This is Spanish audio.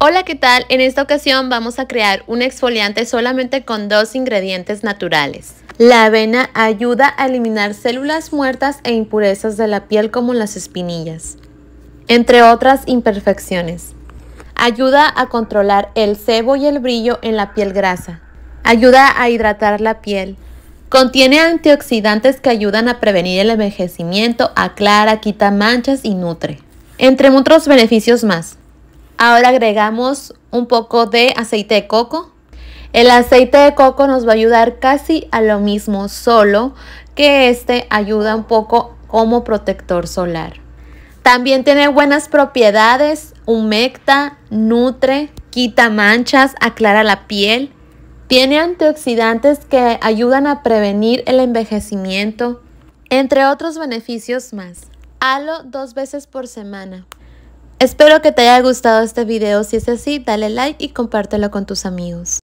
Hola, ¿qué tal? En esta ocasión vamos a crear un exfoliante solamente con dos ingredientes naturales. La avena ayuda a eliminar células muertas e impurezas de la piel como las espinillas, entre otras imperfecciones. Ayuda a controlar el sebo y el brillo en la piel grasa. Ayuda a hidratar la piel. Contiene antioxidantes que ayudan a prevenir el envejecimiento, aclara, quita manchas y nutre. Entre otros beneficios más. Ahora agregamos un poco de aceite de coco. El aceite de coco nos va a ayudar casi a lo mismo, solo que este ayuda un poco como protector solar. También tiene buenas propiedades, humecta, nutre, quita manchas, aclara la piel. Tiene antioxidantes que ayudan a prevenir el envejecimiento, entre otros beneficios más. Halo dos veces por semana. Espero que te haya gustado este video, si es así dale like y compártelo con tus amigos.